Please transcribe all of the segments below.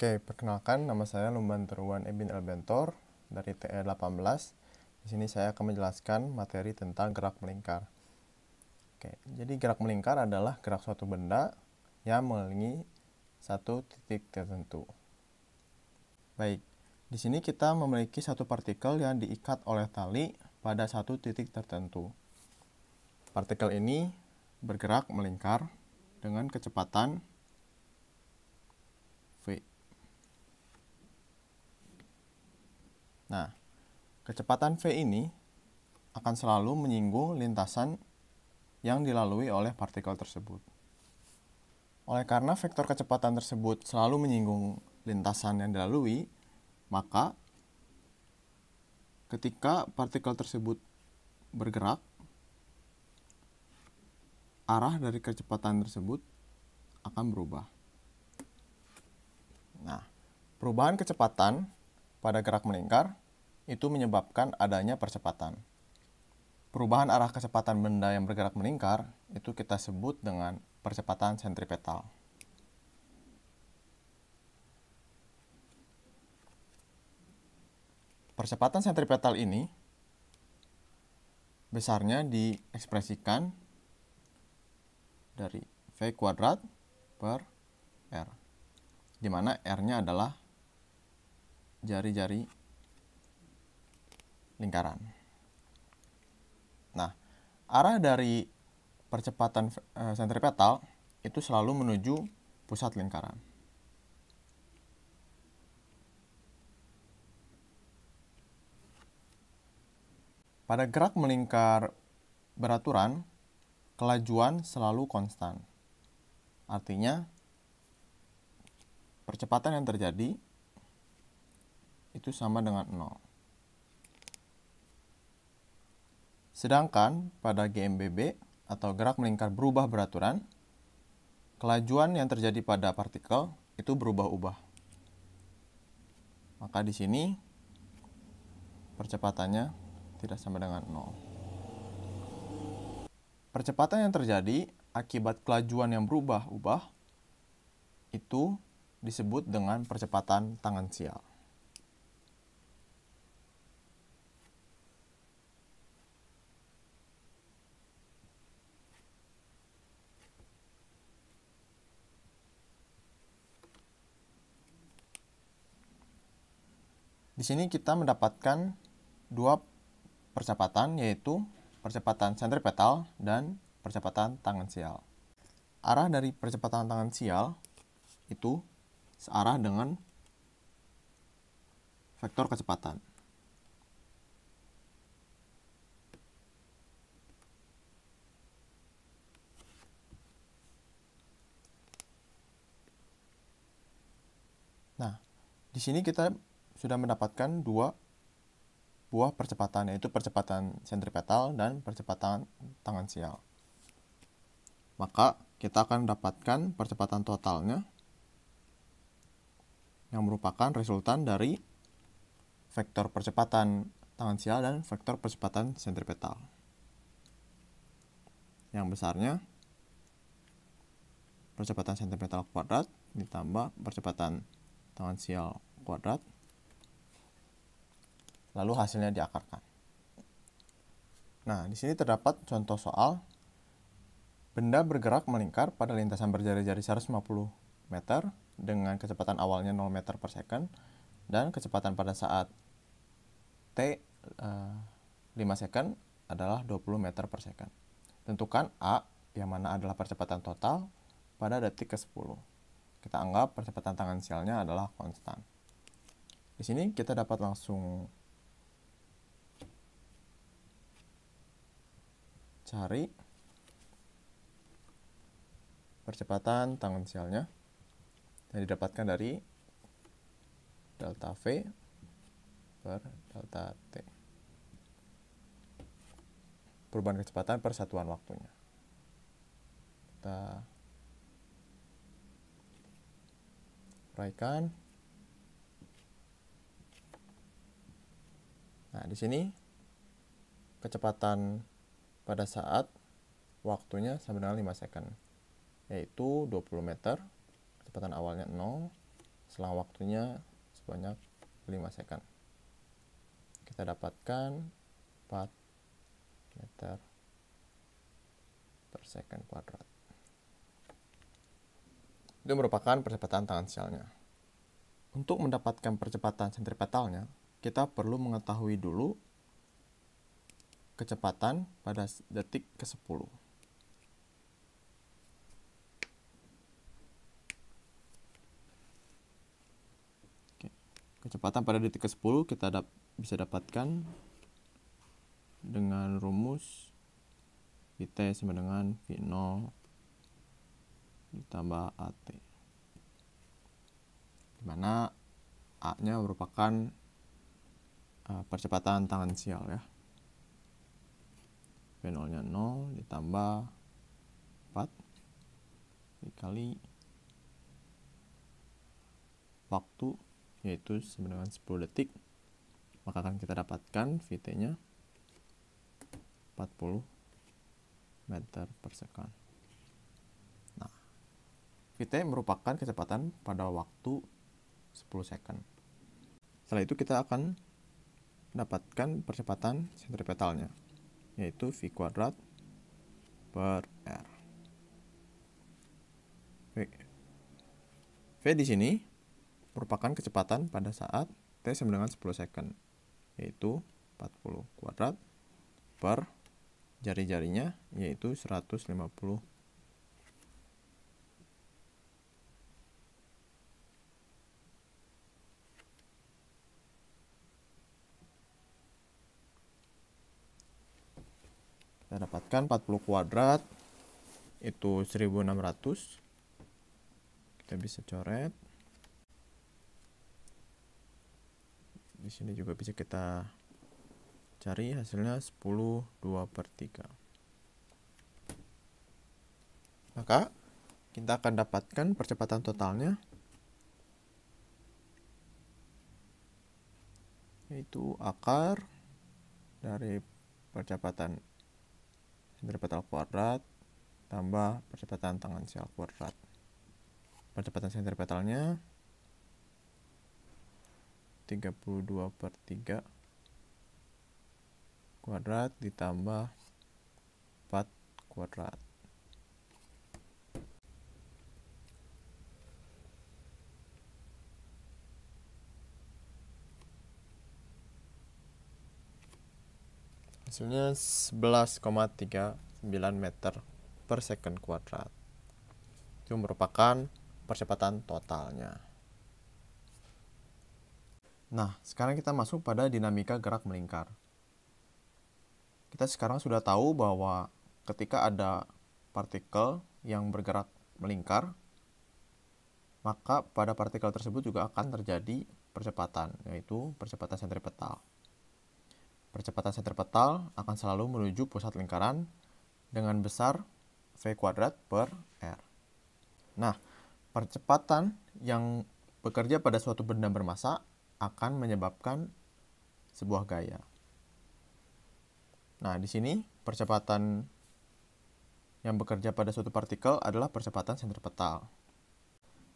Oke, perkenalkan nama saya Lumban Teruan Ebin Elbentor dari TE 18. Di sini saya akan menjelaskan materi tentang gerak melingkar. Oke, jadi gerak melingkar adalah gerak suatu benda yang mengelilingi satu titik tertentu. Baik, di sini kita memiliki satu partikel yang diikat oleh tali pada satu titik tertentu. Partikel ini bergerak melingkar dengan kecepatan Nah, kecepatan V ini akan selalu menyinggung lintasan yang dilalui oleh partikel tersebut. Oleh karena vektor kecepatan tersebut selalu menyinggung lintasan yang dilalui, maka ketika partikel tersebut bergerak, arah dari kecepatan tersebut akan berubah. Nah, perubahan kecepatan pada gerak melingkar itu menyebabkan adanya percepatan. Perubahan arah kecepatan benda yang bergerak melingkar itu kita sebut dengan percepatan sentripetal. Percepatan sentripetal ini besarnya diekspresikan dari V kuadrat per R, di mana R-nya adalah jari-jari lingkaran. Nah, arah dari percepatan eh, sentripetal itu selalu menuju pusat lingkaran. Pada gerak melingkar beraturan, kelajuan selalu konstan. Artinya, percepatan yang terjadi itu sama dengan 0. Sedangkan pada GMBB atau gerak melingkar berubah beraturan, kelajuan yang terjadi pada partikel itu berubah-ubah. Maka di sini percepatannya tidak sama dengan 0. Percepatan yang terjadi akibat kelajuan yang berubah-ubah itu disebut dengan percepatan tangensial. Di sini kita mendapatkan dua percepatan yaitu percepatan sentripetal dan percepatan tangan sial. Arah dari percepatan tangan sial itu searah dengan vektor kecepatan. Nah, di sini kita sudah mendapatkan dua buah percepatan yaitu percepatan sentripetal dan percepatan tangan sial. Maka kita akan mendapatkan percepatan totalnya yang merupakan resultan dari vektor percepatan tangan sial dan vektor percepatan sentripetal. Yang besarnya percepatan sentripetal kuadrat ditambah percepatan tangan sial kuadrat lalu hasilnya diakarkan. Nah, di sini terdapat contoh soal benda bergerak melingkar pada lintasan berjari-jari 150 meter dengan kecepatan awalnya 0 meter per second dan kecepatan pada saat T uh, eh, 5 second adalah 20 meter per second. Tentukan A yang mana adalah percepatan total pada detik ke-10. Kita anggap percepatan tangensialnya adalah konstan. Di sini kita dapat langsung cari percepatan tangensialnya yang didapatkan dari delta V per delta T. Perubahan kecepatan per satuan waktunya. Kita uraikan. Nah, di sini kecepatan pada saat waktunya sama dengan 5 second yaitu 20 meter kecepatan awalnya 0 selang waktunya sebanyak 5 second kita dapatkan 4 meter per second kuadrat itu merupakan percepatan tangensialnya. untuk mendapatkan percepatan sentripetalnya kita perlu mengetahui dulu kecepatan pada detik ke-10. Kecepatan pada detik ke-10 kita dap bisa dapatkan dengan rumus VT sama dengan V0 ditambah AT. Dimana A-nya merupakan uh, percepatan tangensial ya. V0 nya 0 ditambah 4 dikali waktu yaitu sebenarnya 10 detik maka akan kita dapatkan VT nya 40 meter per second nah VT merupakan kecepatan pada waktu 10 second setelah itu kita akan dapatkan percepatan sentripetalnya yaitu V kuadrat per R. V. V di sini merupakan kecepatan pada saat T sama dengan 10 second, yaitu 40 kuadrat per jari-jarinya, yaitu 150 kita dapatkan 40 kuadrat itu 1600 kita bisa coret di sini juga bisa kita cari hasilnya 10 2 per 3 maka kita akan dapatkan percepatan totalnya yaitu akar dari percepatan pendapat L kuadrat tambah percepatan tangensial kuadrat percepatan sentripetalnya 32 per 3 kuadrat ditambah 4 kuadrat hasilnya 11,39 meter per second kuadrat itu merupakan percepatan totalnya nah sekarang kita masuk pada dinamika gerak melingkar kita sekarang sudah tahu bahwa ketika ada partikel yang bergerak melingkar maka pada partikel tersebut juga akan terjadi percepatan, yaitu percepatan sentripetal. Percepatan senter petal akan selalu menuju pusat lingkaran dengan besar V kuadrat per R. Nah, percepatan yang bekerja pada suatu benda bermassa akan menyebabkan sebuah gaya. Nah, di sini percepatan yang bekerja pada suatu partikel adalah percepatan senter petal.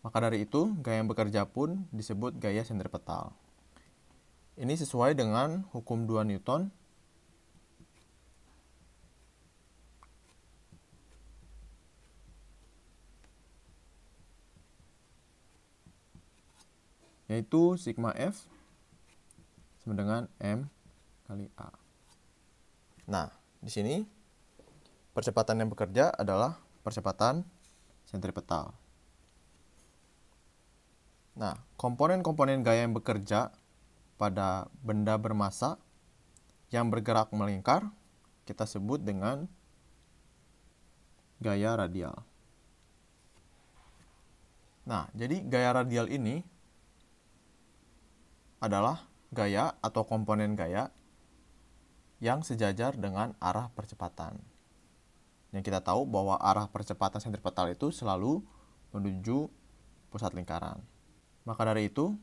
Maka dari itu, gaya yang bekerja pun disebut gaya senter petal. Ini sesuai dengan hukum 2 Newton. Yaitu sigma F sama dengan M kali A. Nah, di sini percepatan yang bekerja adalah percepatan sentripetal. Nah, komponen-komponen gaya yang bekerja pada benda bermassa yang bergerak melingkar kita sebut dengan gaya radial. Nah, jadi gaya radial ini adalah gaya atau komponen gaya yang sejajar dengan arah percepatan. Yang kita tahu bahwa arah percepatan sentripetal itu selalu menuju pusat lingkaran. Maka dari itu,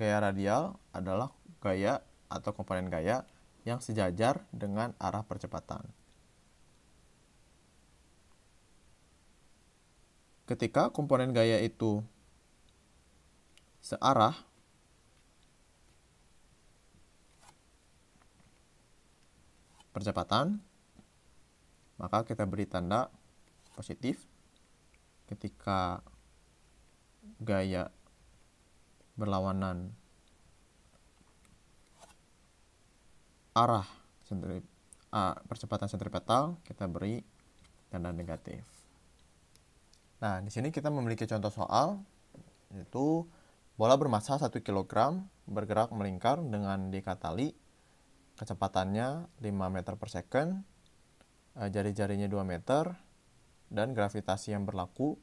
Gaya radial adalah gaya atau komponen gaya yang sejajar dengan arah percepatan. Ketika komponen gaya itu searah, percepatan, maka kita beri tanda positif. Ketika gaya berlawanan arah sentri, A, percepatan sentripetal kita beri tanda negatif. Nah, di sini kita memiliki contoh soal yaitu bola bermassa 1 kg bergerak melingkar dengan dikatali kecepatannya 5 meter per second, eh, jari-jarinya 2 meter, dan gravitasi yang berlaku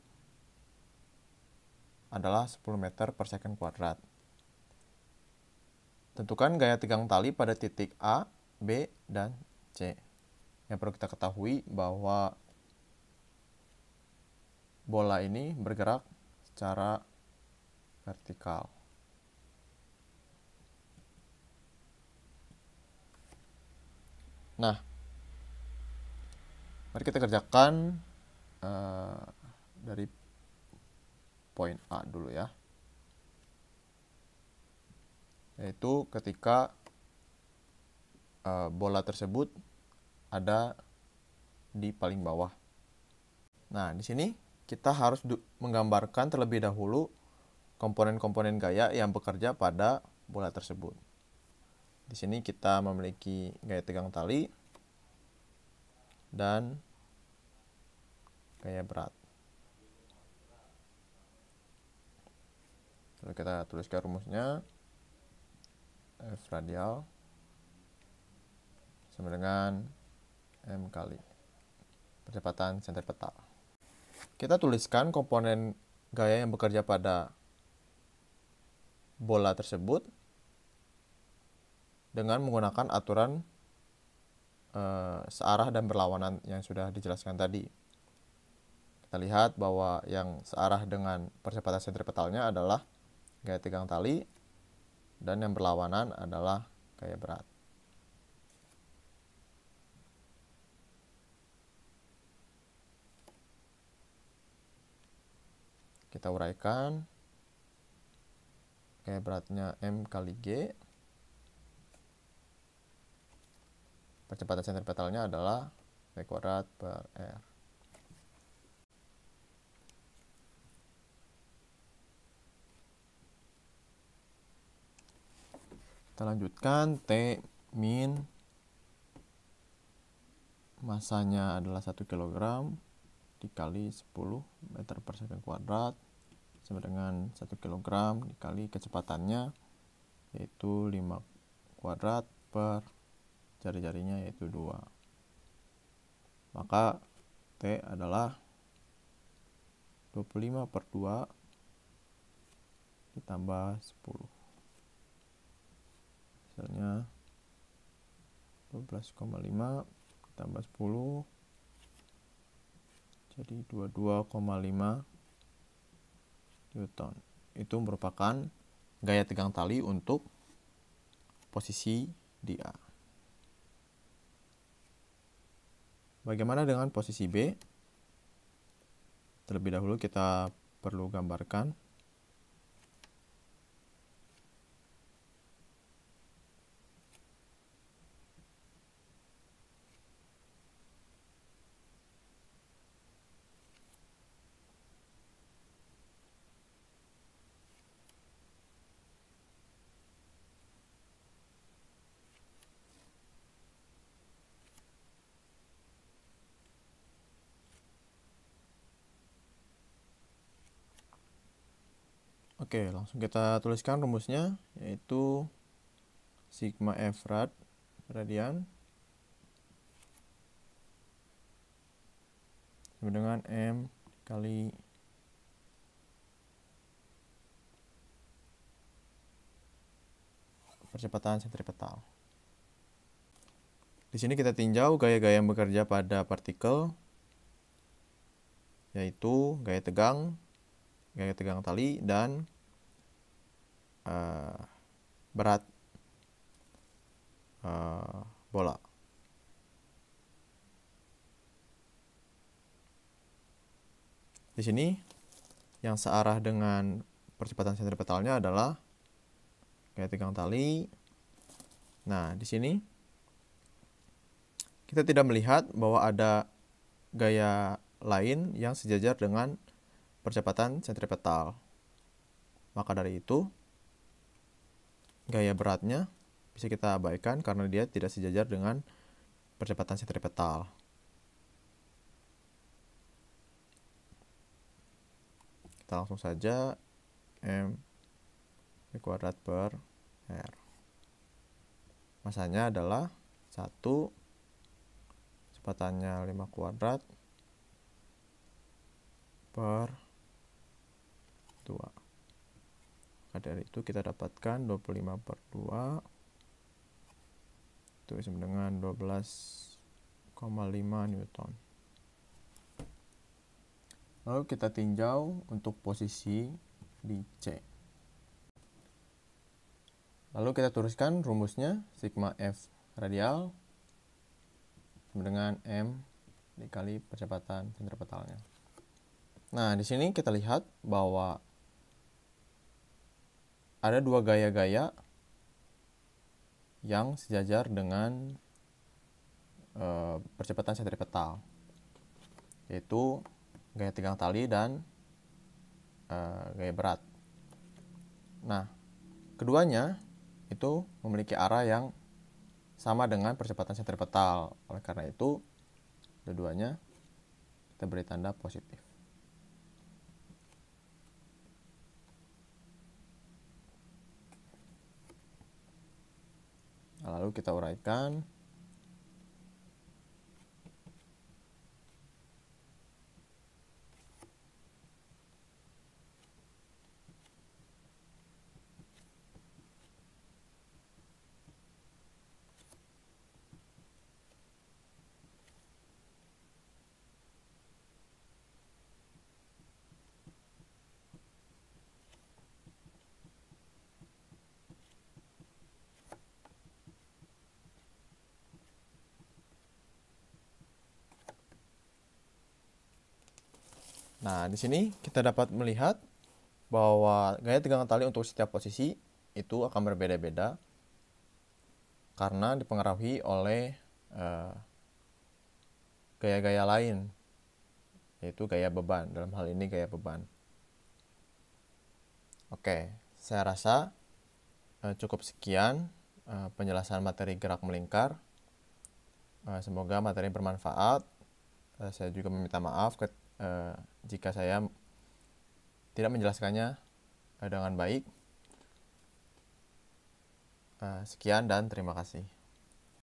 adalah 10 meter per second kuadrat. Tentukan gaya tegang tali pada titik A, B, dan C. Yang perlu kita ketahui bahwa bola ini bergerak secara vertikal. Nah, mari kita kerjakan uh, dari poin A dulu ya. Yaitu ketika uh, bola tersebut ada di paling bawah. Nah, di sini kita harus menggambarkan terlebih dahulu komponen-komponen gaya yang bekerja pada bola tersebut. Di sini kita memiliki gaya tegang tali dan gaya berat. lalu kita tuliskan rumusnya F radial sama dengan M kali percepatan sentripetal. Kita tuliskan komponen gaya yang bekerja pada bola tersebut dengan menggunakan aturan e, searah dan berlawanan yang sudah dijelaskan tadi. Kita lihat bahwa yang searah dengan percepatan sentripetalnya adalah gaya tegang tali dan yang berlawanan adalah gaya berat. Kita uraikan gaya beratnya M kali G. Percepatan sentripetalnya adalah V kuadrat per R. Kita lanjutkan T min masanya adalah 1 kg dikali 10 meter persegi kuadrat sama dengan 1 kg dikali kecepatannya yaitu 5 kuadrat per jari-jarinya yaitu 2 maka T adalah 25 per 2 ditambah 10 hasilnya 12,5 tambah 10 jadi 22,5 Newton itu merupakan gaya tegang tali untuk posisi di A bagaimana dengan posisi B terlebih dahulu kita perlu gambarkan Oke, langsung kita tuliskan rumusnya yaitu sigma f rad radian sama dengan m kali percepatan sentripetal. Di sini kita tinjau gaya-gaya yang bekerja pada partikel yaitu gaya tegang, gaya tegang tali dan Eh, berat uh, bola. Di sini yang searah dengan percepatan sentripetalnya adalah gaya tegang tali. Nah, di sini kita tidak melihat bahwa ada gaya lain yang sejajar dengan percepatan sentripetal. Maka dari itu, gaya beratnya bisa kita abaikan karena dia tidak sejajar dengan percepatan sentripetal. Kita langsung saja M kuadrat per R. Masanya adalah 1 kecepatannya 5 kuadrat per 2 maka dari itu kita dapatkan 25 per 2 itu sama dengan 12,5 Newton lalu kita tinjau untuk posisi di C lalu kita tuliskan rumusnya sigma F radial sama dengan M dikali percepatan sentripetalnya nah di sini kita lihat bahwa ada dua gaya-gaya yang sejajar dengan uh, percepatan sentripetal yaitu gaya tegang tali dan uh, gaya berat. Nah, keduanya itu memiliki arah yang sama dengan percepatan sentripetal. Oleh karena itu, keduanya kita beri tanda positif. lalu kita uraikan Nah, di sini kita dapat melihat bahwa gaya tegangan tali untuk setiap posisi itu akan berbeda-beda karena dipengaruhi oleh eh, gaya-gaya uh, lain yaitu gaya beban dalam hal ini gaya beban oke saya rasa uh, cukup sekian uh, penjelasan materi gerak melingkar uh, semoga materi bermanfaat uh, saya juga meminta maaf ke Eh, jika saya tidak menjelaskannya eh, dengan baik. Uh, sekian dan terima kasih.